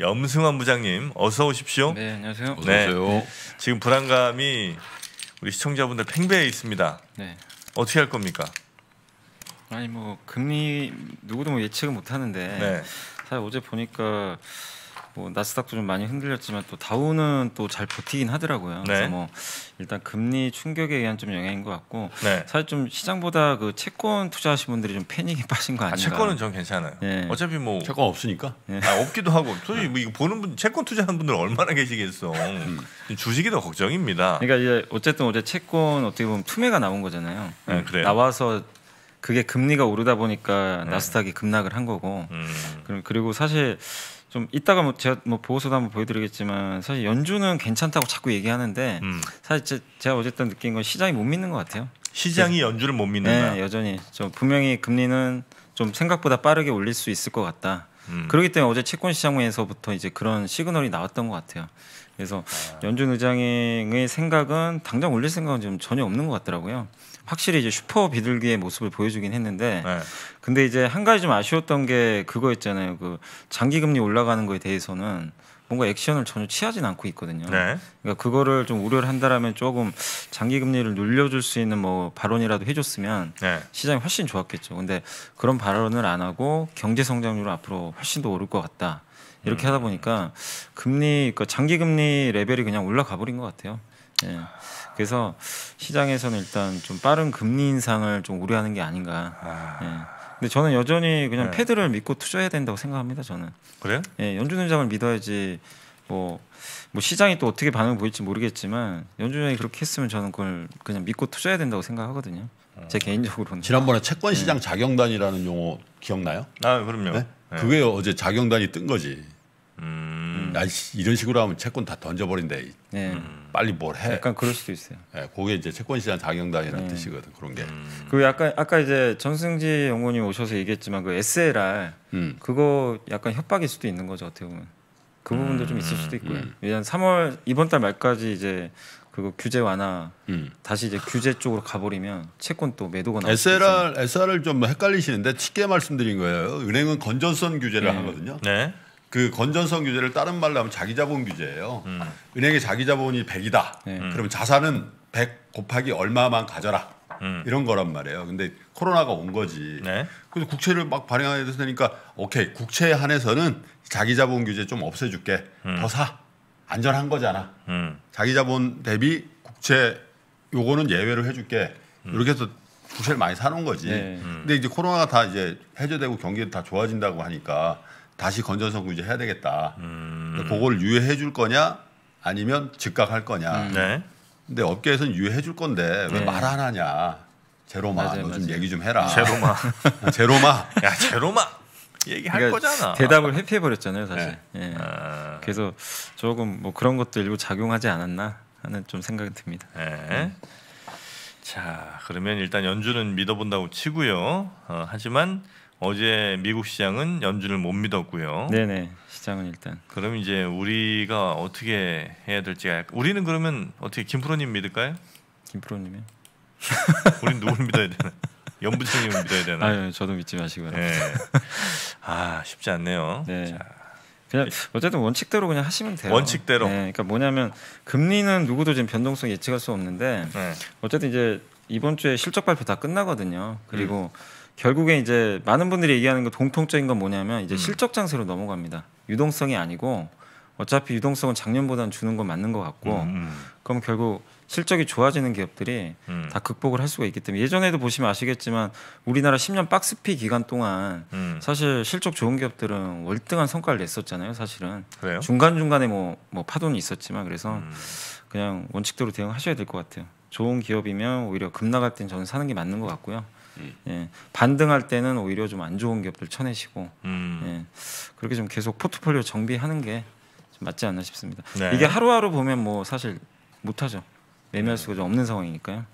염승환 부장님 어서 오십시오. 네 안녕하세요. 네, 네. 지금 불안감이 우리 시청자분들 팽배해 있습니다. 네. 어떻게 할 겁니까? 아니 뭐 금리 누구도 뭐 예측은 못 하는데 네. 사실 어제 보니까 뭐 나스닥도 좀 많이 흔들렸지만 또 다우는 또잘 버티긴 하더라고요. 네. 그래서 뭐 일단 금리 충격에 의한 좀 영향인 것 같고 네. 사실 좀 시장보다 그 채권 투자하신 분들이 좀 패닉에 빠진 거 아, 아닌가? 아, 채권은 전 괜찮아요. 네. 어차피 뭐 채권 없으니까 네. 아, 없기도 하고 솔직히 뭐 이거 보는 분 채권 투자하는 분들 얼마나 계시겠어. 음. 주식이 더 걱정입니다. 그러니까 이제 어쨌든 어제 채권 어떻게 보면 투매가 나온 거잖아요. 네, 네. 나와서 그게 금리가 오르다 보니까 나스닥이 급락을 한 거고 음. 그리고 사실 좀 이따가 뭐 제가 뭐 보고서도 한번 보여드리겠지만 사실 연준은 괜찮다고 자꾸 얘기하는데 음. 사실 제, 제가 어쨌든 느낀 건 시장이 못 믿는 것 같아요. 시장이 연준을 못 믿는다. 네, 여전히 좀 분명히 금리는 좀 생각보다 빠르게 올릴 수 있을 것 같다. 음. 그렇기 때문에 어제 채권 시장에서부터 이제 그런 시그널이 나왔던 것 같아요. 그래서 아. 연준 의장의 생각은 당장 올릴 생각은 좀 전혀 없는 것 같더라고요. 확실히 이제 슈퍼 비둘기의 모습을 보여주긴 했는데 네. 근데 이제 한 가지 좀 아쉬웠던 게 그거였잖아요. 그 장기 금리 올라가는 거에 대해서는 뭔가 액션을 전혀 취하진 않고 있거든요. 네. 그러니까 그거를 좀 우려를 한다라면 조금 장기 금리를 눌려줄 수 있는 뭐 발언이라도 해줬으면 네. 시장이 훨씬 좋았겠죠. 근데 그런 발언을 안 하고 경제 성장률 앞으로 훨씬 더 오를 것 같다. 이렇게 음. 하다 보니까 금리, 그러니까 장기 금리 레벨이 그냥 올라가 버린 것 같아요. 예. 그래서 시장에서는 일단 좀 빠른 금리 인상을 좀 우려하는 게 아닌가. 아... 예. 근데 저는 여전히 그냥 네. 패드를 믿고 투자해야 된다고 생각합니다. 저는. 그래요? 예, 연준은장을 믿어야지 뭐, 뭐 시장이 또 어떻게 반응 보일지 모르겠지만 연준이 그렇게 했으면 저는 그걸 그냥 믿고 투자해야 된다고 생각하거든요. 어... 제 개인적으로는. 지난번에 채권 네. 시장 네. 자경단이라는 용어 기억나요? 아, 그럼요. 네? 네. 그게 어제 자경단이 뜬 거지. 음. 음. 아 이런 식으로 하면 채권 다 던져버린대. 네. 음. 빨리 뭘 해. 약간 그럴 수도 있어요. 예, 그게 이제 채권시장 장영단이라는 네. 뜻이거든 그런 게. 음. 그리고 약간 아까 이제 전승지 연구님 오셔서 얘기했지만 그 SLR 음. 그거 약간 협박일 수도 있는 거죠 어떻게 보면. 그 부분도 좀 있을 음. 수도 있고요. 왜냐하면 3월 이번 달 말까지 이제 그거 규제 완화 음. 다시 이제 규제 쪽으로 가버리면 채권 또 매도가 나올 SLR SR을 좀 헷갈리시는데 쉽게 말씀드린 거예요. 은행은 건전성 규제를 네. 하거든요. 네. 그 건전성 규제를 다른 말로 하면 자기자본 규제예요. 음. 은행의 자기자본이 100이다. 네. 음. 그러면 자산은 100 곱하기 얼마만 가져라. 음. 이런 거란 말이에요. 근데 코로나가 온 거지. 네. 그래서 국채를 막 발행해야 으니까 오케이 국채에 한해서는 자기자본 규제 좀 없애줄게. 음. 더 사. 안전한 거잖아. 음. 자기자본 대비 국채 요거는 예외로 해줄게. 음. 이렇게 해서 국채를 많이 사놓은 거지. 네. 근데 이제 코로나가 다 이제 해제되고 경기가 다 좋아진다고 하니까 다시 건전성 구제해야 되겠다. 음. 그걸 유예해 줄 거냐 아니면 즉각 할 거냐. 음. 네. 근데 업계에서는 유예해 줄 건데 왜 말안 네. 하냐. 제로마 너 좀 얘기 좀 해라. 제로마. 제로마. 야 제로마. 얘기할 그러니까 거잖아. 대답을 회피해 버렸잖아요, 사실. 네. 예. 아... 그래서 조금 뭐 그런 것도 일부 작용하지 않았나 하는 좀 생각이 듭니다. 네. 음. 자, 그러면 일단 연주는 믿어본다고 치고요. 어, 하지만 어제 미국 시장은 연준을 못 믿었고요. 네네 시장은 일단. 그럼 이제 우리가 어떻게 해야 될지 우리는 그러면 어떻게 김프로님 믿을까요? 김프로님이 우린 누굴 믿어야 되나? 연부장님을 믿어야 되나? 아유 저도 믿지 마시고요. 네. 아 쉽지 않네요. 네. 자. 그냥 어쨌든 원칙대로 그냥 하시면 돼요. 원칙대로. 네, 그러니까 뭐냐면 금리는 누구도 지금 변동성 예측할 수 없는데 네. 어쨌든 이제 이번 주에 실적 발표 다 끝나거든요. 그리고 음. 결국에 이제 많은 분들이 얘기하는 거동통적인건 뭐냐면 이제 음. 실적 장세로 넘어갑니다. 유동성이 아니고 어차피 유동성은 작년보다는 주는 건 맞는 것 같고 음. 음. 그럼 결국 실적이 좋아지는 기업들이 음. 다 극복을 할 수가 있기 때문에 예전에도 보시면 아시겠지만 우리나라 10년 박스피 기간 동안 음. 사실 실적 좋은 기업들은 월등한 성과를 냈었잖아요 사실은 그래요? 중간중간에 뭐, 뭐 파동이 있었지만 그래서 음. 그냥 원칙대로 대응하셔야 될 것 같아요 좋은 기업이면 오히려 급 나갈 땐 저는 사는 게 맞는 것 같고요 예, 반등할 때는 오히려 좀 안 좋은 기업들 쳐내시고 음. 예, 그렇게 좀 계속 포트폴리오 정비하는 게 맞지 않나 싶습니다. 네. 이게 하루하루 보면 뭐 사실 못하죠. 매매할 수가 좀 없는 상황이니까요.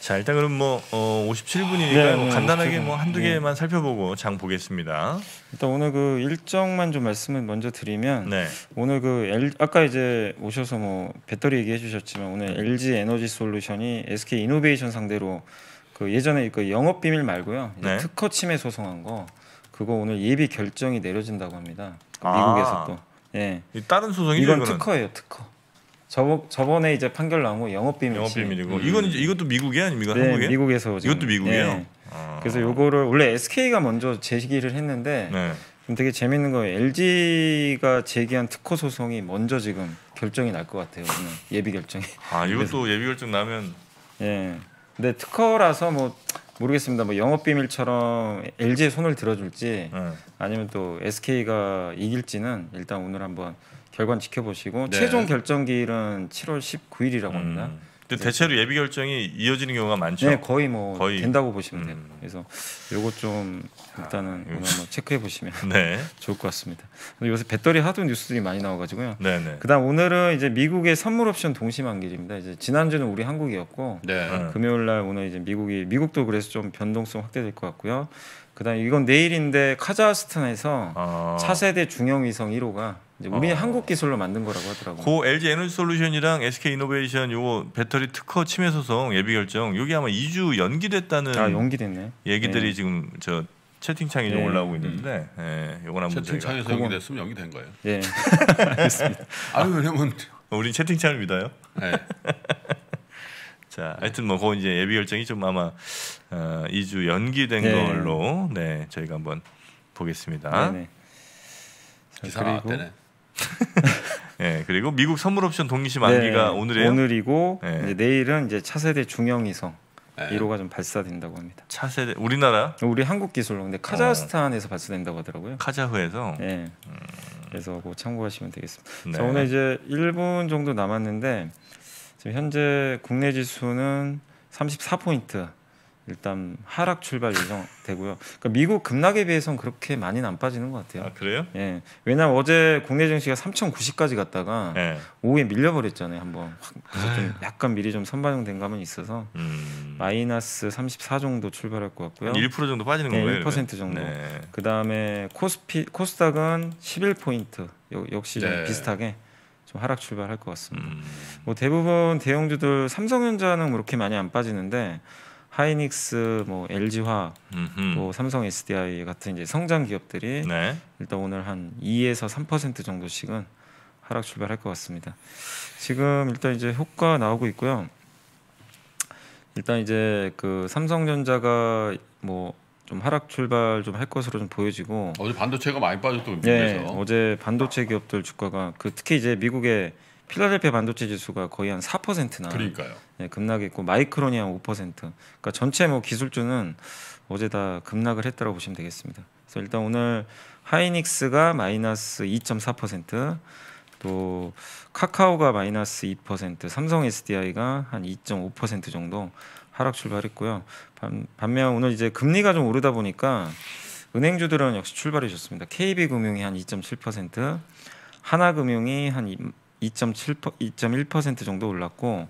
자 일단 그럼 뭐 어, 57분이니까 네, 뭐 네, 간단하게 뭐 한두 네. 개만 살펴보고 장 보겠습니다. 일단 오늘 그 일정만 좀 말씀을 먼저 드리면 네. 오늘 그 L, 아까 이제 오셔서 뭐 배터리 얘기해 주셨지만 오늘 LG 에너지 솔루션이 SK 이노베이션 상대로 그 예전에 그 영업 비밀 말고요 네. 특허 침해 소송한 거 그거 오늘 예비 결정이 내려진다고 합니다. 그 아. 미국에서 또 예. 다른 소송이 이건 특허예요, 특허. 저번 저번에 이제 판결 나온 거 영업 비밀. 영업 비밀이고 음. 이건 이제 이것도 미국이 아니까 네, 한국에? 미국에서 지금. 이것도 미국이에요. 네. 아. 그래서 요거를 원래 SK가 먼저 제기를 했는데 네. 되게 재밌는 거예요. LG가 제기한 특허 소송이 먼저 지금 결정이 날 것 같아요. 오늘 예비 결정이. 아 이것도 예비 결정 나면. 예. 근데 특허라서 뭐 모르겠습니다. 뭐 영업 비밀처럼 LG의 손을 들어줄지 네. 아니면 또 SK가 이길지는 일단 오늘 한번 결과는 지켜보시고 네. 최종 결정기일은 7월 19일이라고 음. 합니다. 근데 대체로 예비 결정이 이어지는 경우가 많죠. 네, 거의 뭐 거의. 된다고 보시면 돼요. 음. 그래서 요거 좀 일단은 아, 한번 체크해 보시면 네. 좋을 것 같습니다. 요새 배터리 하도 뉴스들이 많이 나와가지고요. 네네. 네. 그다음 오늘은 이제 미국의 선물 옵션 동시 만기입니다 이제 지난주는 우리 한국이었고 네. 금요일 날 오늘 이제 미국이 미국도 그래서 좀 변동성 확대될 것 같고요. 그다음 이건 내일인데 카자흐스탄에서 아. 차세대 중형 위성 1호가 우리 어. 한국 기술로 만든 거라고 하더라고요. 그 LG 에너지 솔루션이랑 SK 이노베이션 요 배터리 특허 침해 소송 예비 결정 여기 아마 2주 연기됐다는 아, 연기됐네. 얘기들이 네. 지금 저 채팅창에 네. 좀 올라오고 음. 있는데 음. 예, 요건 한번 채팅창에서 저가 연기됐으면 연기된 거예요. 예. 알겠습니다. 아니 왜냐면 우리 채팅창을 믿어요. 네. 자, 하여튼 뭐 그건 이제 예비 결정이 좀 아마 어, 2주 연기된 네. 걸로 네 저희가 한번 보겠습니다. 네네. 기사 그리고 때네. 네, 그리고 미국 선물 옵션 동시 만기가 네, 오늘이에요. 오늘이고 네. 이제 내일은 이제 차세대 중형위성 1호가 좀 발사된다고 합니다. 차세대 우리나라? 우리 한국 기술로 근데 카자흐스탄에서 어. 발사된다고 하더라고요. 카자흐에서? 네. 음. 그래서 그 참고하시면 되겠습니다. 네. 자, 오늘 이제 1분 정도 남았는데 지금 현재 국내 지수는 34포인트 일단 하락 출발 예정되고요. 그러니까 미국 급락에 비해서는 그렇게 많이는 안 빠지는 것 같아요. 아, 그래요? 예. 왜냐면 하 어제 국내 증시가 3,090까지 갔다가 네. 오후에 밀려버렸잖아요. 한번 좀 아. 약간 미리 좀 선반영된 감은 있어서 음... 마이너스 34 정도 출발할 것 같고요. 1% 정도 빠지는 네, 거예요? 1% 정도. 네. 그 다음에 코스피 코스닥은 11포인트 역시 네. 비슷하게 좀 하락 출발할 것 같습니다. 음. 뭐 대부분 대형주들 삼성전자는 뭐 그렇게 많이 안 빠지는데 하이닉스, 뭐 LG화학, 음 뭐 삼성 SDI 같은 이제 성장 기업들이 네. 일단 오늘 한 2에서 3% 정도씩은 하락 출발할 것 같습니다. 지금 일단 이제 효과 나오고 있고요. 일단 이제 그 삼성전자가 뭐좀 하락 출발 좀 할 것으로 좀 보여지고 어제 반도체가 많이 빠졌던 예, 네, 어제 반도체 기업들 주가가 그 특히 이제 미국의 필라델피아 반도체 지수가 거의 한 4%나 그러니까요. 예, 급락했고 마이크론이 한 5%. 그러니까 전체 뭐 기술주는 어제 다 급락을 했다고 보시면 되겠습니다. 그래서 일단 오늘 하이닉스가 마이너스 2.4%, 또 카카오가 마이너스 2%, 삼성 SDI가 한 2.5% 정도 하락 출발했고요. 반, 반면 오늘 이제 금리가 좀 오르다 보니까 은행주들은 역시 출발해 좋습니다. KB금융이 한 2.7%, 하나금융이 한2.7% 정도 올랐고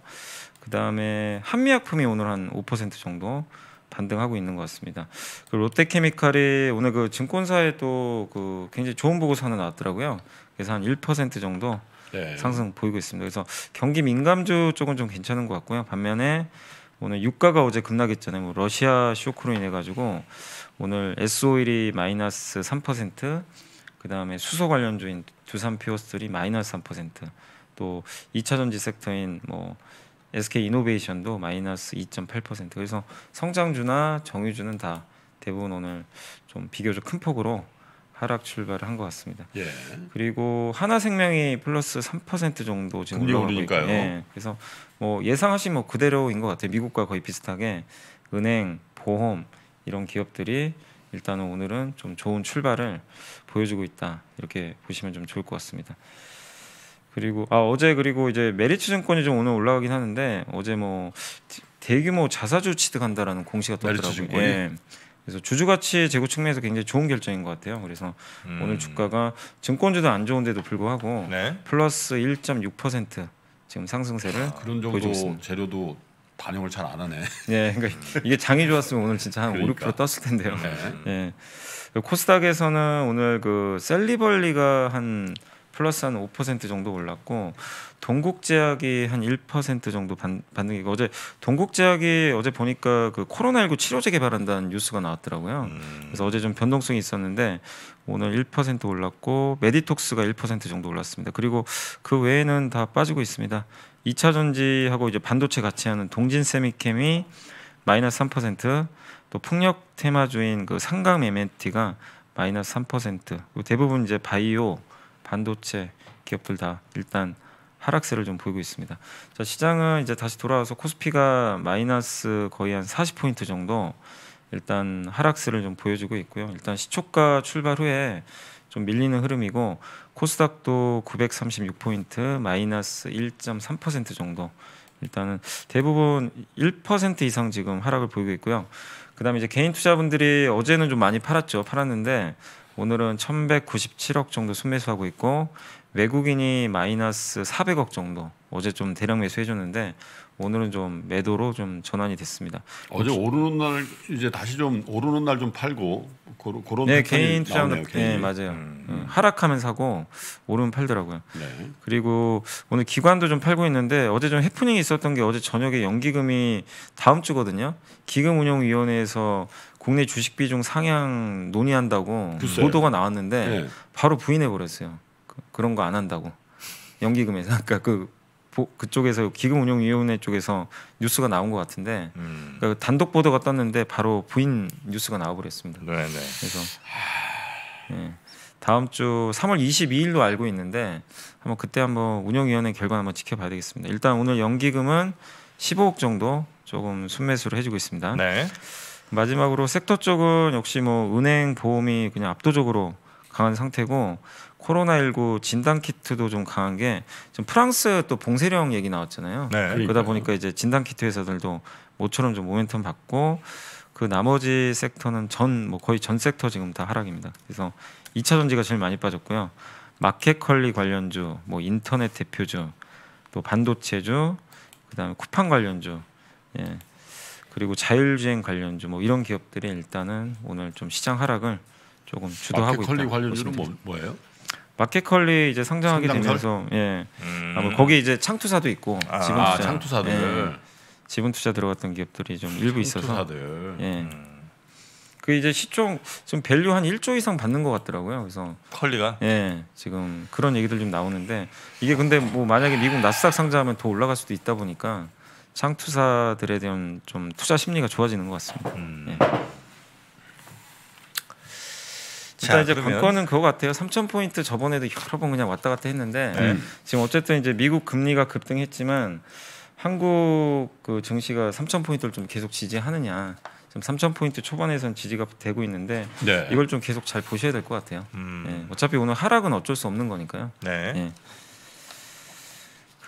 그다음에 한미약품이 오늘 한 5% 정도 반등하고 있는 것 같습니다. 그 롯데케미칼이 오늘 그 증권사에 또그 굉장히 좋은 보고서 하 나왔더라고요. 그래서 한 1% 정도 네. 상승 보이고 있습니다. 그래서 경기 민감주 쪽은 좀 괜찮은 것 같고요. 반면에 오늘 유가가 어제 급락했잖아요. 뭐 러시아 쇼크로 인해 가지고 오늘 S-오일이 마이너스 3%, 그다음에 수소 관련주인 두산 피오스들이 마이너스 3%, 또 2차 전지 섹터인 뭐 SK 이노베이션도 마이너스 2.8%. 그래서 성장주나 정유주는 다 대부분 오늘 좀 비교적 큰 폭으로 하락 출발을 한 것 같습니다. 예. 그리고 하나생명이 플러스 3% 정도 지금 올라오고 있고요. 예. 그래서 뭐 예상하신 뭐 그대로인 것 같아요. 미국과 거의 비슷하게 은행, 보험 이런 기업들이 일단은 오늘은 좀 좋은 출발을 보여주고 있다 이렇게 보시면 좀 좋을 것 같습니다. 그리고 아 어제 그리고 이제 메리츠 증권이 좀 오늘 올라가긴 하는데 어제 뭐 대규모 자사주 취득한다라는 공시가 떴더라고요. 예. 그래서 주주가치 재고 측면에서 굉장히 좋은 결정인 것 같아요. 그래서 음. 오늘 주가가 증권주도 안 좋은데도 불구하고 네. 플러스 1.6% 지금 상승세를 아, 그런 정도 보여주고 재료도 반영을 잘 안 하네. 예, 그러니까 음. 이게 장이 좋았으면 오늘 진짜 한 그러니까. 5, 6% 떴을 텐데요. 네. 예. 그 코스닥에서는 오늘 그 셀리벌리가 한 플러스 한 5% 정도 올랐고 동국제약이 한 1% 정도 반, 받는 게 어제 동국제약이 어제 보니까 그 코로나19 치료제 개발한다는 뉴스가 나왔더라고요. 음. 그래서 어제 좀 변동성이 있었는데 오늘 1% 올랐고 메디톡스가 1% 정도 올랐습니다. 그리고 그 외에는 다 빠지고 있습니다. 2차 전지하고 이제 반도체 같이 하는 동진세미캠이 마이너스 3%또 풍력 테마주인 그 상강 에멘티가 마이너스 3% 대부분 이제 바이오 반도체 기업들 다 일단 하락세를 좀 보이고 있습니다. 자, 시장은 이제 다시 돌아와서 코스피가 마이너스 거의 한 40포인트 정도 일단 하락세를 좀 보여주고 있고요. 일단 시초가 출발 후에 좀 밀리는 흐름이고 코스닥도 936포인트 마이너스 1.3% 정도 일단은 대부분 1% 이상 지금 하락을 보이고 있고요. 그다음에 이제 개인 투자분들이 어제는 좀 많이 팔았죠. 팔았는데 오늘은 1197억 정도 순매수하고 있고 외국인이 마이너스 400억 정도 어제 좀 대량 매수해줬는데 오늘은 좀 매도로 좀 전환이 됐습니다. 어제 오르는 날 이제 다시 좀 오르는 날 좀 팔고 고로, 그런 네 개인 투자는 네 맞아요. 음. 음 하락하면 사고 오르면 팔더라고요. 네. 그리고 오늘 기관도 좀 팔고 있는데 어제 좀 해프닝이 있었던 게 어제 저녁에 연기금이 다음 주거든요. 기금운용위원회에서 국내 주식 비중 상향 논의한다고 보도가 나왔는데 네. 바로 부인해 버렸어요. 그런 거 안 한다고 연기금에서 아까 그러니까 그 그쪽에서 기금운용위원회 쪽에서 뉴스가 나온 것 같은데 음. 그 단독 보도가 떴는데 바로 부인 뉴스가 나와버렸습니다. 네네. 그래서 네. 다음 주 3월 22일로 알고 있는데 한번 그때 한번 운영위원회 결과 한번 지켜봐야 되겠습니다. 일단 오늘 연기금은 15억 정도 조금 순매수를 해주고 있습니다. 네. 마지막으로 섹터 쪽은 역시 뭐 은행 보험이 그냥 압도적으로 강한 상태고 코로나19 진단 키트도 좀 강한 게 지금 프랑스 또 봉쇄령 얘기 나왔잖아요. 네. 그러니까요. 다 보니까 이제 진단 키트 회사들도 모처럼 좀 모멘텀 받고 그 나머지 섹터는 전 뭐 거의 전 섹터 지금 다 하락입니다. 그래서 2차 전지가 제일 많이 빠졌고요. 마켓컬리 관련주, 뭐 인터넷 대표주, 또 반도체주, 그다음에 쿠팡 관련주, 예. 그리고 자율주행 관련주 뭐 이런 기업들이 일단은 오늘 좀 시장 하락을 조금 주도하고 있다. 마켓컬리 관련주는 뭐, 뭐예요? 마켓컬리 이제 상장하게 상장설? 되면서 예 음. 아마 뭐 거기 이제 창투사도 있고 아, 지분 투자 아, 창투사들 예, 지분 투자 들어갔던 기업들이 좀 일부 있어서 창투사들. 음. 예. 그 이제 시총 좀 밸류 한 1조 이상 받는 것 같더라고요. 그래서 컬리가 예 지금 그런 얘기들 좀 나오는데 이게 근데 뭐 만약에 미국 나스닥 상장하면 더 올라갈 수도 있다 보니까 창투사들에 대한 좀 투자 심리가 좋아지는 것 같습니다. 음. 예. 일단 이제 그러면... 관건은 그거 같아요. 3천 포인트 저번에도 여러 번 그냥 왔다 갔다 했는데 네. 네. 지금 어쨌든 이제 미국 금리가 급등했지만 한국 그 증시가 3천 포인트를 좀 계속 지지하느냐. 지금 3천 포인트 초반에선 지지가 되고 있는데 네. 이걸 좀 계속 잘 보셔야 될 것 같아요. 음. 네. 어차피 오늘 하락은 어쩔 수 없는 거니까요. 네. 네.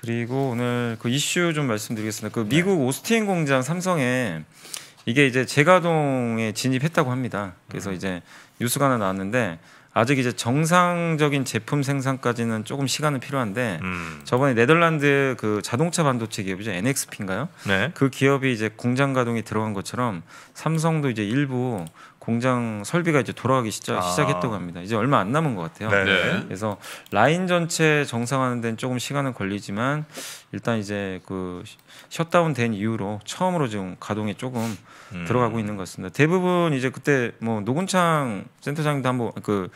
그리고 오늘 그 이슈 좀 말씀드리겠습니다. 그 미국 네. 오스틴 공장 삼성에 이게 이제 재가동에 진입했다고 합니다. 그래서 음. 이제 뉴스가 하나 나왔는데 아직 이제 정상적인 제품 생산까지는 조금 시간은 필요한데 음. 저번에 네덜란드 그 자동차 반도체 기업이죠 NXP인가요? 네. 그 기업이 이제 공장 가동이 들어간 것처럼 삼성도 이제 일부 공장 설비가 이제 돌아가기 시작, 아. 시작했다고 합니다. 이제 얼마 안 남은 것 같아요. 네네. 네. 그래서 라인 전체 정상화하는 데는 조금 시간은 걸리지만 일단 이제 그 셧다운 된 이후로 처음으로 지금 가동에 조금 음. 들어가고 있는 것 같습니다. 대부분 이제 그때 뭐 노군창 센터장도 님 한번 그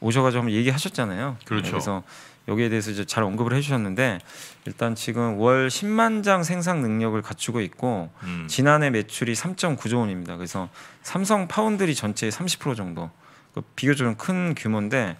오셔가지고 한번 얘기하셨잖아요. 그렇죠. 그래서 여기에 대해서 이제 잘 언급을 해주셨는데 일단 지금 월 10만 장 생산 능력을 갖추고 있고 음. 지난해 매출이 3.9조 원입니다. 그래서 삼성 파운드리 전체의 30% 정도 그 비교적 큰 규모인데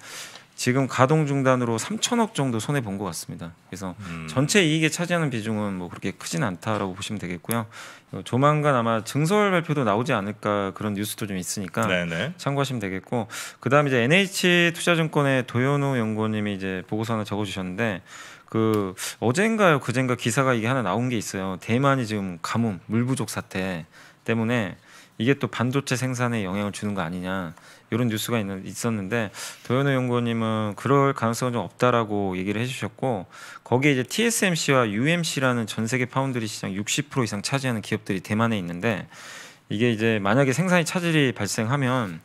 지금 가동 중단으로 3천억 정도 손해 본 것 같습니다. 그래서 음. 전체 이익에 차지하는 비중은 뭐 그렇게 크진 않다라고 보시면 되겠고요. 어, 조만간 아마 증설 발표도 나오지 않을까 그런 뉴스도 좀 있으니까 네네. 참고하시면 되겠고 그다음 이제 NH 투자증권의 도현우 연구원님이 이제 보고서 하나 적어주셨는데 그 어젠가요 그젠가 기사가 이게 하나 나온 게 있어요. 대만이 지금 가뭄 물 부족 사태 때문에 이게 또 반도체 생산에 영향을 주는 거 아니냐 이런 뉴스가 있는, 있었는데 도현우 연구원님은 그럴 가능성은 좀 없다라고 얘기를 해주셨고 거기에 이제 TSMC와 UMC라는 전 세계 파운드리 시장 60% 이상 차지하는 기업들이 대만에 있는데 이게 이제 만약에 생산이 차질이 발생하면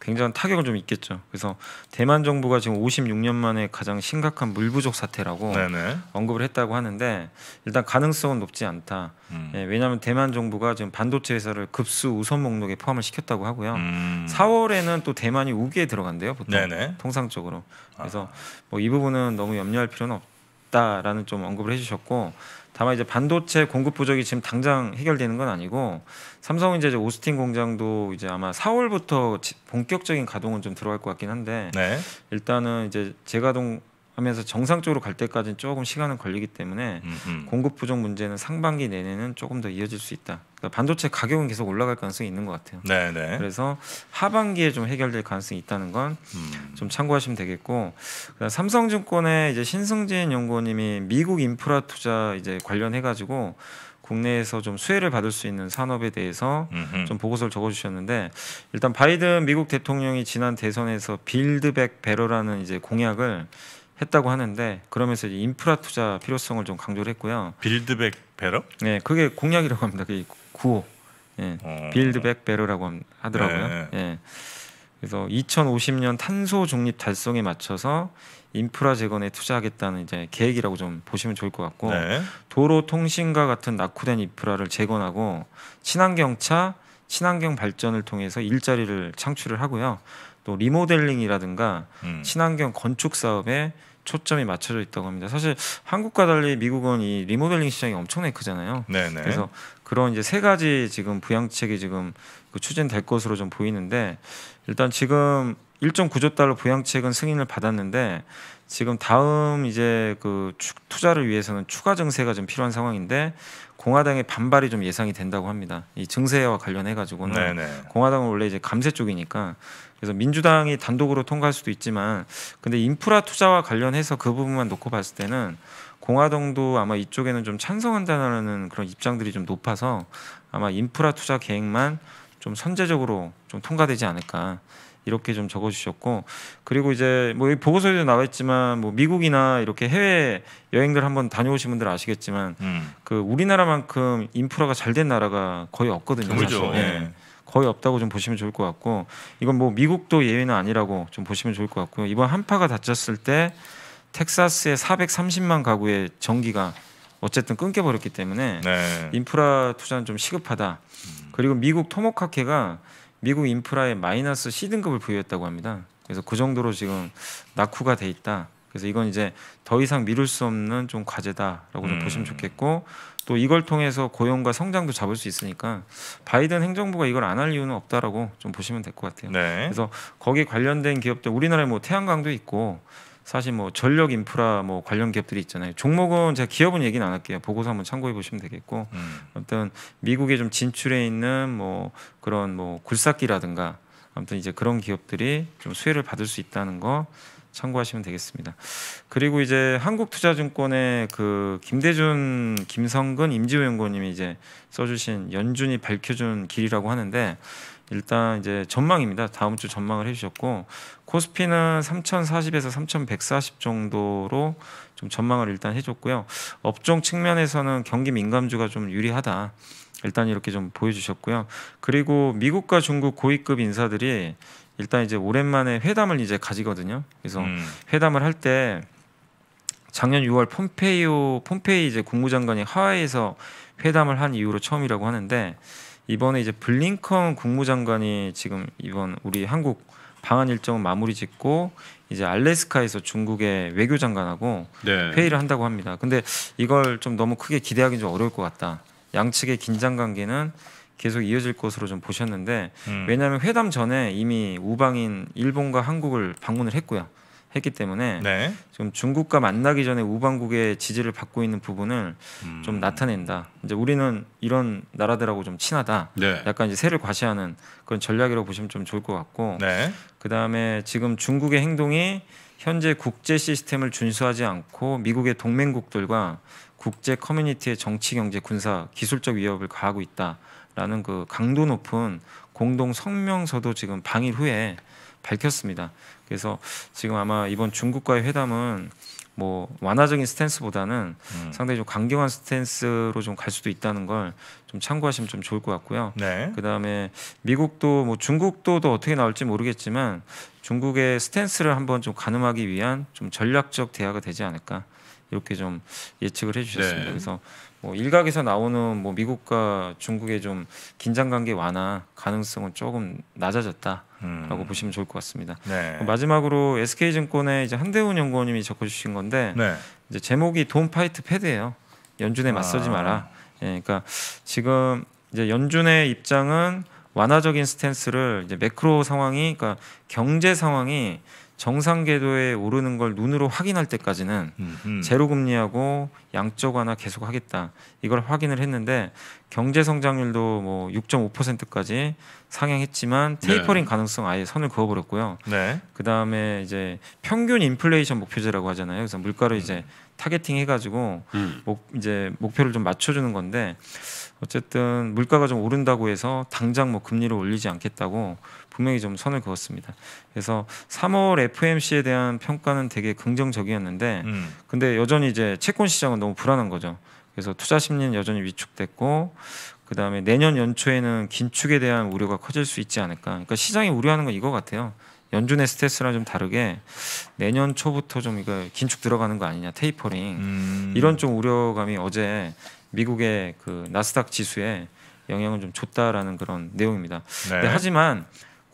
굉장한 타격을 좀 있겠죠. 그래서 대만 정부가 지금 56년 만에 가장 심각한 물 부족 사태라고 네네. 언급을 했다고 하는데 일단 가능성은 높지 않다. 음. 예, 왜냐하면 대만 정부가 지금 반도체 회사를 급수 우선 목록에 포함을 시켰다고 하고요. 음. 4월에는 또 대만이 우기에 들어간대요. 보통 네네. 통상적으로. 그래서 아. 뭐이 부분은 너무 염려할 필요는 없다라는 좀 언급을 해주셨고 다만 이제 반도체 공급 부족이 지금 당장 해결되는 건 아니고 삼성은 이제 오스틴 공장도 이제 아마 4월부터 본격적인 가동은 좀 들어갈 것 같긴 한데 네. 일단은 이제 재가동 하면서 정상적으로 갈 때까지는 조금 시간은 걸리기 때문에 음흠. 음. 공급 부족 문제는 상반기 내내는 조금 더 이어질 수 있다. 그러니까 반도체 가격은 계속 올라갈 가능성이 있는 것 같아요. 네네. 네. 그래서 하반기에 좀 해결될 가능성이 있다는 건좀 음. 참고하시면 되겠고 그다음 삼성증권의 이제 신승진 연구원님이 미국 인프라 투자 이제 관련해 가지고 국내에서 좀 수혜를 받을 수 있는 산업에 대해서 음흠. 좀 보고서를 적어주셨는데 일단 바이든 미국 대통령이 지난 대선에서 빌드백 배러라는 이제 공약을 했다고 하는데 그러면서 인프라 투자 필요성을 좀 강조를 했고요. 빌드백 배러? 네, 그게 공약이라고 합니다. 그게 구호 예. 어. 빌드백 배르라고 하더라고요. 네. 예. 그래서 2050년 탄소 중립 달성에 맞춰서 인프라 재건에 투자하겠다는 이제 계획이라고 좀 보시면 좋을 것 같고 네. 도로 통신과 같은 낙후된 인프라를 재건하고 친환경차 친환경 발전을 통해서 일자리를 창출을 하고요 또 리모델링이라든가 음. 친환경 건축 사업에 초점이 맞춰져 있다고 합니다. 사실 한국과 달리 미국은 이 리모델링 시장이 엄청나게 크잖아요. 네네. 네. 그래서 그런 이제 세 가지 지금 부양책이 지금 그 추진될 것으로 좀 보이는데 일단 지금 1.9조 달러 부양책은 승인을 받았는데 지금 다음 이제 그 투자를 위해서는 추가 증세가 좀 필요한 상황인데 공화당의 반발이 좀 예상이 된다고 합니다. 이 증세와 관련해 가지고는 네네. 공화당은 원래 이제 감세 쪽이니까 그래서 민주당이 단독으로 통과할 수도 있지만 근데 인프라 투자와 관련해서 그 부분만 놓고 봤을 때는 공화당도 아마 이쪽에는 좀 찬성한다는 그런 입장들이 좀 높아서 아마 인프라 투자 계획만 좀 선제적으로 좀 통과되지 않을까 이렇게 좀 적어주셨고 그리고 이제 뭐 보고서에도 나와있지만 뭐 미국이나 이렇게 해외 여행들 한번 다녀오신 분들 아시겠지만 음. 그 우리나라만큼 인프라가 잘 된 나라가 거의 없거든요. 그렇죠. 예. 네. 거의 없다고 좀 보시면 좋을 것 같고 이건 뭐 미국도 예외는 아니라고 좀 보시면 좋을 것 같고요. 이번 한파가 닥쳤을 때 텍사스의 430만 가구의 전기가 어쨌든 끊겨버렸기 때문에 네. 인프라 투자는 좀 시급하다. 음. 그리고 미국 토목학회가 미국 인프라에 마이너스 C 등급을 부여했다고 합니다. 그래서 그 정도로 지금 낙후가 돼 있다. 그래서 이건 이제 더 이상 미룰 수 없는 좀 과제다라고 음. 좀 보시면 좋겠고 또 이걸 통해서 고용과 성장도 잡을 수 있으니까 바이든 행정부가 이걸 안 할 이유는 없다라고 좀 보시면 될 것 같아요. 네. 그래서 거기 에 관련된 기업들 우리나라에 뭐 태양광도 있고 사실 뭐 전력 인프라 뭐 관련 기업들이 있잖아요. 종목은 제가 기업은 얘기는 안 할게요. 보고서 한번 참고해 보시면 되겠고 음. 어떤 미국에 좀 진출해 있는 뭐 그런 뭐 굴삭기라든가 아무튼 이제 그런 기업들이 좀 수혜를 받을 수 있다는 거 참고하시면 되겠습니다. 그리고 이제 한국투자증권의 그 김대준, 김성근, 임지호 연구원님이 이제 써주신 연준이 밝혀준 길이라고 하는데 일단 이제 전망입니다. 다음 주 전망을 해주셨고 코스피는 3,040에서 3,140 정도로 좀 전망을 일단 해줬고요. 업종 측면에서는 경기 민감주가 좀 유리하다. 일단 이렇게 좀 보여주셨고요. 그리고 미국과 중국 고위급 인사들이 일단 이제 오랜만에 회담을 이제 가지거든요. 그래서 음. 회담을 할 때 작년 6월 폼페이오 폼페이 이제 국무장관이 하와이에서 회담을 한 이후로 처음이라고 하는데 이번에 이제 블링컨 국무장관이 지금 이번 우리 한국 방한 일정은 마무리 짓고 이제 알래스카에서 중국의 외교장관하고 네. 회의를 한다고 합니다. 근데 이걸 좀 너무 크게 기대하기는 좀 어려울 것 같다. 양측의 긴장 관계는 계속 이어질 것으로 좀 보셨는데 음. 왜냐하면 회담 전에 이미 우방인 일본과 한국을 방문을 했고요. 했기 때문에 네. 지금 중국과 만나기 전에 우방국의 지지를 받고 있는 부분을 음. 좀 나타낸다. 이제 우리는 이런 나라들하고 좀 친하다. 네. 약간 이제 세를 과시하는 그런 전략이라고 보시면 좀 좋을 것 같고 네. 그다음에 지금 중국의 행동이 현재 국제 시스템을 준수하지 않고 미국의 동맹국들과 국제 커뮤니티의 정치, 경제, 군사, 기술적 위협을 가하고 있다라는 그 강도 높은 공동 성명서도 지금 방일 후에 밝혔습니다. 그래서 지금 아마 이번 중국과의 회담은 뭐 완화적인 스탠스보다는 음. 상당히 좀 강경한 스탠스로 좀 갈 수도 있다는 걸 좀 참고하시면 좀 좋을 것 같고요. 네. 그다음에 미국도 뭐 중국도 또 어떻게 나올지 모르겠지만 중국의 스탠스를 한번 좀 가늠하기 위한 좀 전략적 대화가 되지 않을까. 이렇게 좀 예측을 해주셨습니다. 네. 그래서 뭐 일각에서 나오는 뭐 미국과 중국의 좀 긴장 관계 완화 가능성은 조금 낮아졌다라고 음. 보시면 좋을 것 같습니다. 네. 마지막으로 SK증권의 이제 한대훈 연구원님이 적어주신 건데 네. 이제 제목이 돈 파이트 패드예요. 연준에 맞서지 아. 마라. 예, 그러니까 지금 이제 연준의 입장은 완화적인 스탠스를 이제 매크로 상황이 그러니까 경제 상황이 정상 궤도에 오르는 걸 눈으로 확인할 때까지는 음흠. 제로 금리하고 양적 완화 계속 하겠다 이걸 확인을 했는데 경제 성장률도 뭐 6.5%까지 상향했지만 네. 테이퍼링 네. 가능성 아예 선을 그어버렸고요. 네. 그 다음에 이제 평균 인플레이션 목표제라고 하잖아요. 그래서 물가를 음. 이제 타겟팅 해가지고 음. 목, 이제 목표를 좀 맞춰주는 건데 어쨌든 물가가 좀 오른다고 해서 당장 뭐 금리를 올리지 않겠다고 분명히 좀 선을 그었습니다. 그래서 3월 FMC에 대한 평가는 되게 긍정적이었는데 음. 근데 여전히 이제 채권 시장은 너무 불안한 거죠. 그래서 투자 심리는 여전히 위축됐고 그다음에 내년 연초에는 긴축에 대한 우려가 커질 수 있지 않을까. 그러니까 시장이 우려하는 건 이거 같아요. 연준의 스트레스랑좀 다르게 내년 초부터 좀 이거 긴축 들어가는 거 아니냐 테이퍼링 음. 이런 좀 우려감이 어제 미국의 그 나스닥 지수에 영향을 좀 줬다라는 그런 내용입니다. 네. 네, 하지만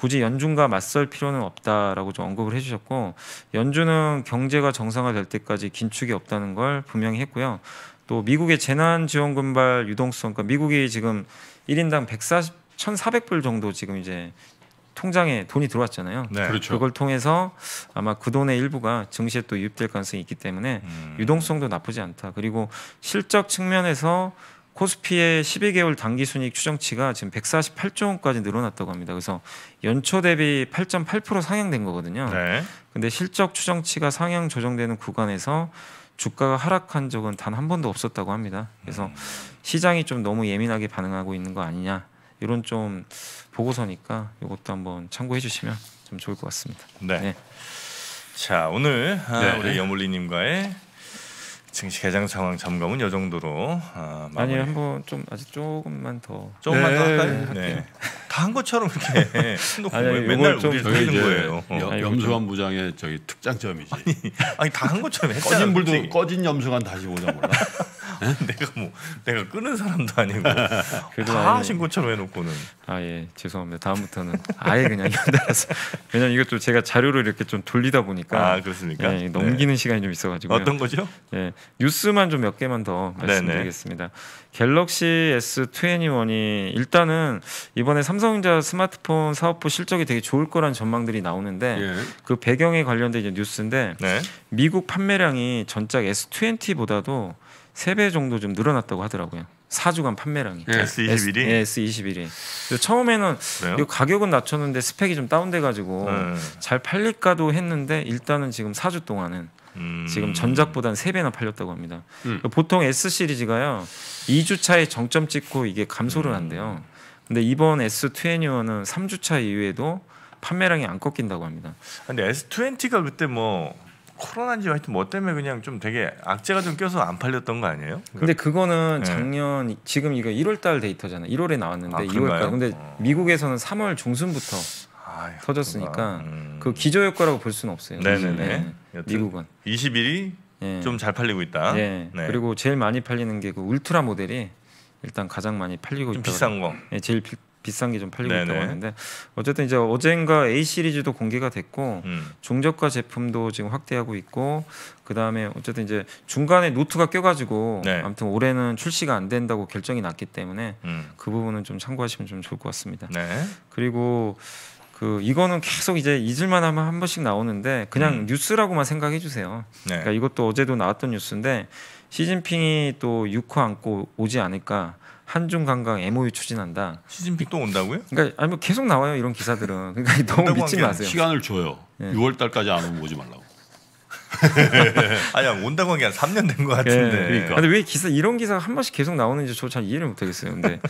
굳이 연준과 맞설 필요는 없다라고 좀 언급을 해주셨고 연준은 경제가 정상화될 때까지 긴축이 없다는 걸 분명히 했고요. 또 미국의 재난지원금발 유동성, 그러니까 미국이 지금 1인당 140, 1,400불 정도 지금 이제 통장에 돈이 들어왔잖아요. 네. 그렇죠. 그걸 통해서 아마 그 돈의 일부가 증시에 또 유입될 가능성이 있기 때문에 음. 유동성도 나쁘지 않다. 그리고 실적 측면에서 코스피의 12개월 단기 순이익 추정치가 지금 148조 원까지 늘어났다고 합니다. 그래서 연초 대비 8.8% 상향된 거거든요. 네. 근데 실적 추정치가 상향 조정되는 구간에서 주가가 하락한 적은 단 한 번도 없었다고 합니다. 그래서 음. 시장이 좀 너무 예민하게 반응하고 있는 거 아니냐 이런 좀 보고서니까 이것도 한번 참고해 주시면 좀 좋을 것 같습니다. 네. 네. 자 오늘 아, 네. 우리 여물리님과의 증시 개장 상황 점검은 요 정도로 아, 아니 한번 좀 아직 조금만 더 조금만 네, 더 할까요? 네. 네. 다한 것처럼 이렇게 놓고 아니, 맨날 우리를 때는 거예요. 여, 어. 염수환 부장의 저기 특장점이지. 아니, 아니 다한 것처럼 했잖아. 꺼진 불도 꺼진 염수환 다시 보자 몰라. 내가 뭐 내가 끄는 사람도 아니고 다 아예, 신것처럼 해놓고는 아예 죄송합니다. 다음부터는 아예 그냥 연달아서 왜냐면 이것도 제가 자료를 이렇게 좀 돌리다 보니까 아 그렇습니까? 예, 네. 넘기는 네. 시간이 좀 있어가지고 어떤 거죠? 예 뉴스만 좀 몇 개만 더 말씀드리겠습니다. 네네. 갤럭시 S21이 일단은 이번에 삼성전자 스마트폰 사업부 실적이 되게 좋을 거란 전망들이 나오는데 예. 그 배경에 관련된 이제 뉴스인데 네. 미국 판매량이 전작 S20보다도 세배 정도 좀 늘어났다고 하더라고요. 4주간 판매량이 예, S21이 예, S21이 처음에는 이 가격은 낮췄는데 스펙이 좀 다운돼 가지고 네. 잘 팔릴까도 했는데 일단은 지금 4주 동안은 음. 지금 전작보단 3배나 팔렸다고 합니다. 음. 그러니까 보통 S 시리즈가요. 2주차에 정점 찍고 이게 감소를 음. 한대요. 근데 이번 S21은 3주차 이후에도 판매량이 안 꺾인다고 합니다. 근데 S20가 그때 뭐 코로나인지 하여튼 뭐 때문에 그냥 좀 되게 악재가 좀 껴서 안 팔렸던 거 아니에요? 그 근데 그거는 네. 작년 지금 이거 1월 달 데이터잖아. 1월에 나왔는데 아, 2월까지. 근데 어. 미국에서는 3월 중순부터 아이, 터졌으니까 음. 그 기저 효과라고 볼 수는 없어요. 네네네. 네. 미국은 21이 네. 예. 좀잘 팔리고 있다. 예. 네. 그리고 제일 많이 팔리는 게 그 울트라 모델이 일단 가장 많이 팔리고 있다. 비싼 거. 네, 제일 비, 비싼 게 좀 팔리고 네네. 있다고 하는데 어쨌든 이제 어젠가 A 시리즈도 공개가 됐고 음. 종저과 제품도 지금 확대하고 있고 그 다음에 어쨌든 이제 중간에 노트가 껴가지고 네. 아무튼 올해는 출시가 안 된다고 결정이 났기 때문에 음. 그 부분은 좀 참고하시면 좀 좋을 것 같습니다. 네. 그리고 그 이거는 계속 이제 잊을만 하면 한 번씩 나오는데 그냥 음. 뉴스라고만 생각해 주세요. 네. 그러니까 이것도 어제도 나왔던 뉴스인데 시진핑이 또 6호 안고 오지 않을까. 한중 관광 MOU 추진한다. 시진핑 또 온다고요? 그러니까 아니 뭐 계속 나와요 이런 기사들은. 그러니까 너무 믿지 마세요. 시간을 줘요. 네. 예. 6월 달까지 안 오면 오지 말라고. 아니 온다고 한게 3년 된 것 같은데. 네, 그러니까. 근데 왜 기사 이런 기사가 한 번씩 계속 나오는지 저 잘 이해를 못하겠어요. 근데,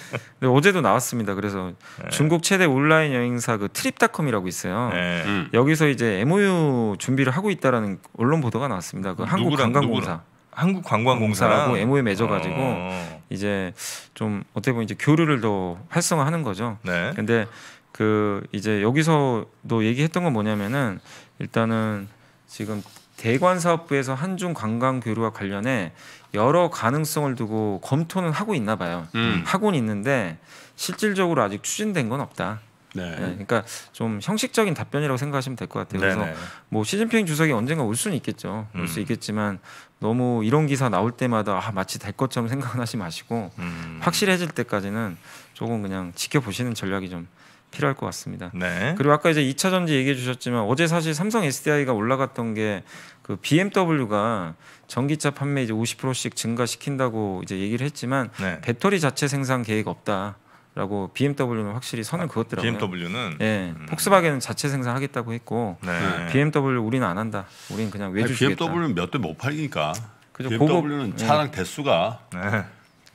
근데, 어제도 나왔습니다. 그래서 네. 중국 최대 온라인 여행사 그 트립닷컴이라고 있어요. 네. 음. 여기서 이제 MOU 준비를 하고 있다라는 언론 보도가 나왔습니다. 그 한국 누구랑, 관광공사. 누구랑? 한국 관광공사라고 m o 에 맺어가지고 어, 어, 어. 이제 좀 어떻게 보면 이제 교류를 더 활성화하는 거죠. 네. 근데 그 이제 여기서도 얘기했던 건 뭐냐면은 일단은 지금 대관 사업부에서 한중 관광 교류와 관련해 여러 가능성을 두고 검토는 하고 있나 봐요. 음. 하고는 있는데 실질적으로 아직 추진된 건 없다. 네. 네. 그러니까 좀 형식적인 답변이라고 생각하시면 될 것 같아요. 그래서 뭐 시진핑 주석이 언젠가 올 수는 있겠죠. 음. 올수 있겠지만 너무 이런 기사 나올 때마다 아, 마치 될 것처럼 생각하지 마시고 음. 확실해질 때까지는 조금 그냥 지켜보시는 전략이 좀 필요할 것 같습니다. 네. 그리고 아까 이제 2차 전지 얘기해 주셨지만 어제 사실 삼성 SDI가 올라갔던 게 그 BMW가 전기차 판매 이제 50%씩 증가시킨다고 이제 얘기를 했지만 네. 배터리 자체 생산 계획 없다. 라고 BMW는 확실히 선을 그었더라고요. BMW는 예, 음. 폭스바겐은 자체 생산하겠다고 했고 네. BMW 우리는 안 한다. 우리는 그냥 외주 겠다 BMW는 몇 대 못 팔리니까. 그죠, BMW는 고급, 예. 차량 예. 대수가 네.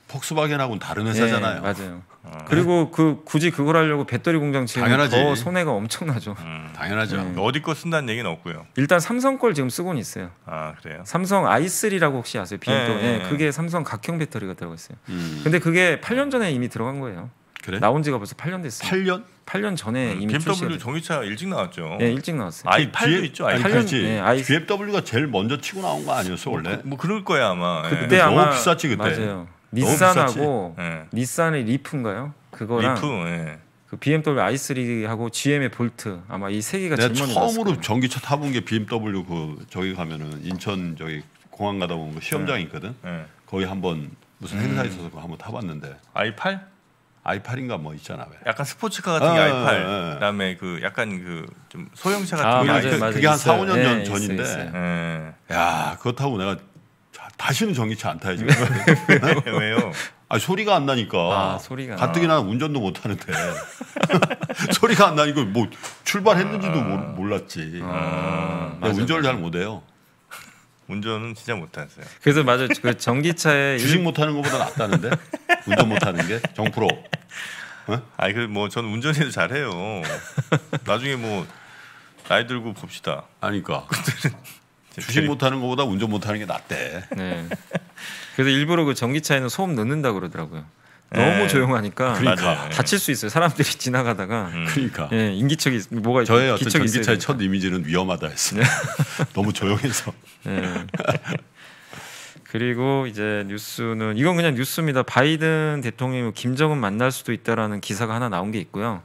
폭스바겐하고는 다른 예, 회사잖아요. 예, 맞아요. 어. 그리고 그 굳이 그걸 하려고 배터리 공장 지으면 더 손해가 엄청나죠. 음, 당연하죠. 예. 어디 거 쓴다는 얘기는 없고요. 일단 삼성 걸 지금 쓰고는 있어요. 아 그래요? 삼성 i3라고 혹시 아세요? BMW. 예, 네, 네, 네, 그게 삼성 각형 배터리가 들어가 있어요. 음. 근데 그게 8년 전에 이미 들어간 거예요. 그래? 나온 지가 벌써 8년 됐어요. 8년? 8년 전에 음, 이미 BMW 전기차 일찍 나왔죠. 네, 일찍 나왔어요. 아이 8년 있죠. 아이 8년. 네, 아이... BMW가 제일 먼저 치고 나온 거 아니었어 원래? 뭐, 그, 뭐 그럴 거야 아마. 그 예, 그때 예. 아마 너무 비쌌지 그때. 맞아요. 니산하고 예. 니산의 리프인가요? 그거랑 리프. 예. 그 BMW i3하고 GM의 볼트 아마 이 세 개가 제일 먼저 처음으로 전기차 타본 게 BMW 그 저기 가면은 인천 저기 공항 가다 보면 그 시험장 이 네. 있거든. 거의 한번 무슨 행사 음. 있어서 그 한번 타봤는데. i8? i8인가 뭐 있잖아. 왜. 약간 스포츠카 같은 게 아, 어, i8. 어, 어, 그다음에 그 약간 그 좀 소형차 같은 아, 맞아요, 그, 맞아요. 그게 한 4, 5년 네, 전 전인데. 있어요, 있어요. 예. 네. 야, 그렇다고 내가 자, 다시는 전기차 안타야 지금. 왜요? 아, 소리가 안 나니까. 아, 소리가. 가뜩이나 운전도 못 하는데. 소리가 안 나니까 뭐 출발했는지도 아. 몰랐지. 아, 아 운전을 잘못 해요. 운전은 진짜 못하세요. 그래서 맞아 그 전기차에 주식 일... 못하는 것보다 낫다는데 운전 못하는 게 정프로. 어? 아니 그 뭐 저는 운전해도 잘해요. 나중에 뭐 나이 들고 봅시다. 아니까. 그러니까. 주식 못하는 것보다 운전 못하는 게 낫대. 네. 그래서 일부러 그 전기차에는 소음 넣는다 그러더라고요. 너무 네. 조용하니까 그러니까. 다칠 수 있어요. 사람들이 지나가다가 음. 그러니까 예, 인기척이 뭐가 저의 어떤 전기차의 첫 이미지는 위험하다 했어요. 네. 너무 조용해서. 예. 그리고 이제 뉴스는 이건 그냥 뉴스입니다. 바이든 대통령 이 뭐 김정은 만날 수도 있다라는 기사가 하나 나온 게 있고요.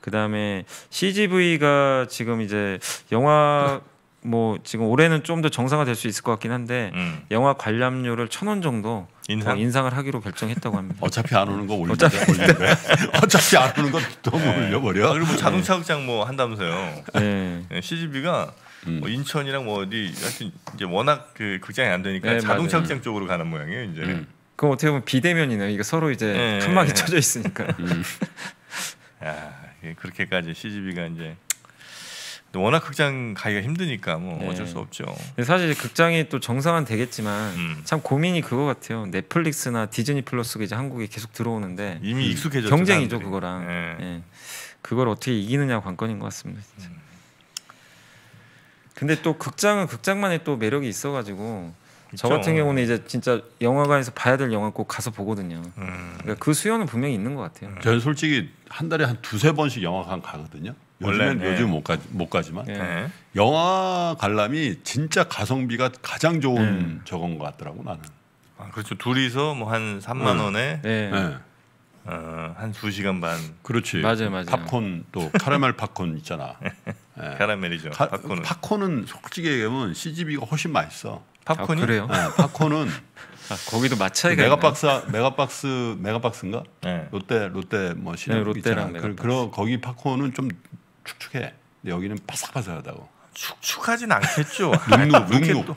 그다음에 CGV가 지금 이제 영화 뭐 지금 올해는 좀 더 정상화될 수 있을 것 같긴 한데 음. 영화 관람료를 천 원 정도 인상? 어, 인상을 하기로 결정했다고 합니다. 어차피 안 오는 거 올리면 어차피, 어차피 안 오는 거또 뭐 네. 올려버려. 아, 그리고 뭐 자동차 네. 극장 뭐 한다면서요. 네. CGV가 네, 음. 뭐 인천이랑 뭐 어디 하여튼 이제 워낙 그 극장이 안 되니까 네, 자동차 맞아요. 극장 쪽으로 가는 모양이에요 이제. 음. 그럼 어떻게 보면 비대면이네요. 이게 서로 이제 네, 칸막이 쳐져 있으니까. 음. 야, 그렇게까지 CGV가 이제 워낙 극장 가기가 힘드니까 뭐 네. 어쩔 수 없죠. 사실 극장이 또정상화 되겠지만 음. 참 고민이 그거 같아요. 넷플릭스나 디즈니 플러스가 이제 한국에 계속 들어오는데 이미 음. 익숙해졌 경쟁이죠 사람들이. 그거랑 네. 네. 그걸 어떻게 이기느냐 관건인 것 같습니다. 진짜. 음. 근데 또 극장은 극장만의 또 매력이 있어가지고 있죠. 저 같은 경우는 이제 진짜 영화관에서 봐야 될 영화 꼭 가서 보거든요. 음. 그러니까 그 수요는 분명히 있는 것 같아요. 저는 솔직히 한 달에 한 두세 번씩 영화관 가거든요. 요즘엔 원래, 요즘 못, 가, 못 가지만 예. 네. 영화 관람이 진짜 가성비가 가장 좋은 예. 저건 것 같더라고 나는. 아, 그렇죠. 둘이서 뭐한 3만 원에 예. 네. 어, 한두 시간 반. 그렇지. 맞아요, 맞아요. 팝콘 또 카라멜 팝콘 있잖아. 네. 카라멜이죠. 카, 팝콘은. 팝콘은 솔직히 얘기하면 CGV가 훨씬 맛있어. 팝콘이 아, 그래요? 네, 팝콘은 아, 거기도 마차이가 그 메가박스 메가박스 메가박스인가? 네. 롯데 롯데 뭐 시내 네, 롯데랑 그, 그런 거기 팝콘은 좀 축축해. 근데 여기는 바삭바삭하다고. 축축하진 않겠죠. 눅눅 아, 눅눅.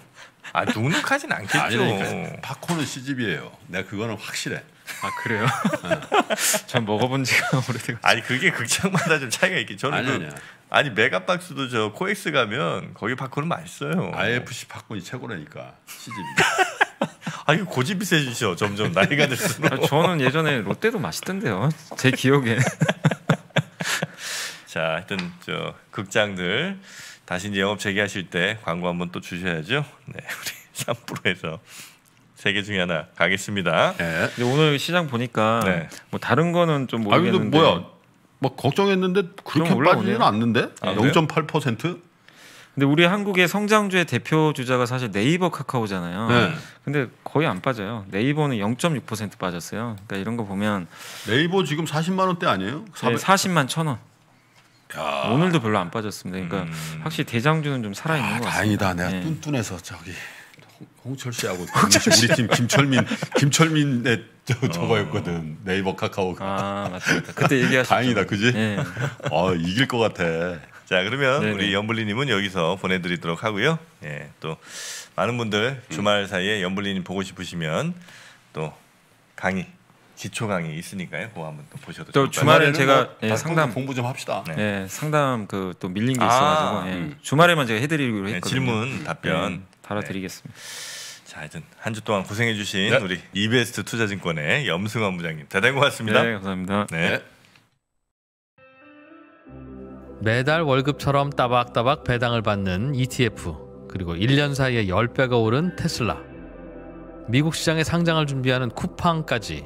아 눅눅하진 않겠죠. 아니, 그 팝콘은 시집이에요. 내가 그거는 확실해. 아 그래요? 네. 전 먹어본 지가 오래돼고 아니 그게 극장마다 그 좀 차이가 있긴. 저는 아니, 그, 아니야. 아니 메가박스도 저 코엑스 가면 거기 팝콘은 맛있어요. IFC 팝콘이 최고라니까 시집이. 아 이거 고집이 세지셔 점점 나이가 들수록. 아, 저는 예전에 롯데도 맛있던데요. 제 기억에. 자, 하여튼 저 극장들 다시 이제 영업 재개하실 때 광고 한번 또 주셔야죠. 네, 우리 3프로에서 세개 중에 하나 가겠습니다. 네. 근데 오늘 시장 보니까 네. 뭐 다른 거는 좀 모르겠는데. 아, 근데 뭐야? 막 걱정했는데 그렇게 빠지지는 않는데? 아, 0.8%? 근데 우리 한국의 성장주의 대표 주자가 사실 네이버 카카오잖아요. 네. 근데 거의 안 빠져요. 네이버는 0.6% 빠졌어요. 그러니까 이런 거 보면 네이버 지금 40만 원대 아니에요? 400... 네, 40만 천 원. 야. 오늘도 별로 안 빠졌습니다. 그러니까 음. 확실히 대장주는 좀 살아 있는 아, 것 같습니다. 다행이다. 내가 네. 뚠뚠해서 저기 홍철 씨하고 홍철 우리 팀 김철민 김철민의 저, 어. 저거였거든 네이버 카카오아 맞다 그때 얘기하셨 다행이다 그지 네. 어 이길 것 같아 자 그러면 네네. 우리 연블리님은 여기서 보내드리도록 하고요 예또 많은 분들 주말 사이에 연블리님 보고 싶으시면 또 강의 기초 강의 있으니까요. 그 한번 또 보셔도 또 주말에 제가 뭐 예, 상담 공부 좀 합시다. 예, 네, 예, 상담 그 또 밀린 게 아, 있어가지고 예, 음. 주말에만 제가 해드리기로 네, 했거든요. 질문 예, 답변 달아드리겠습니다. 네. 자, 하여튼 한 주 동안 고생해주신 네. 우리 이베스트 투자증권의 염승환 부장님 대단히 고맙습니다. 네, 감사합니다. 네. 매달 월급처럼 따박따박 배당을 받는 ETF 그리고 1년 사이에 10배가 오른 테슬라 미국 시장에 상장을 준비하는 쿠팡까지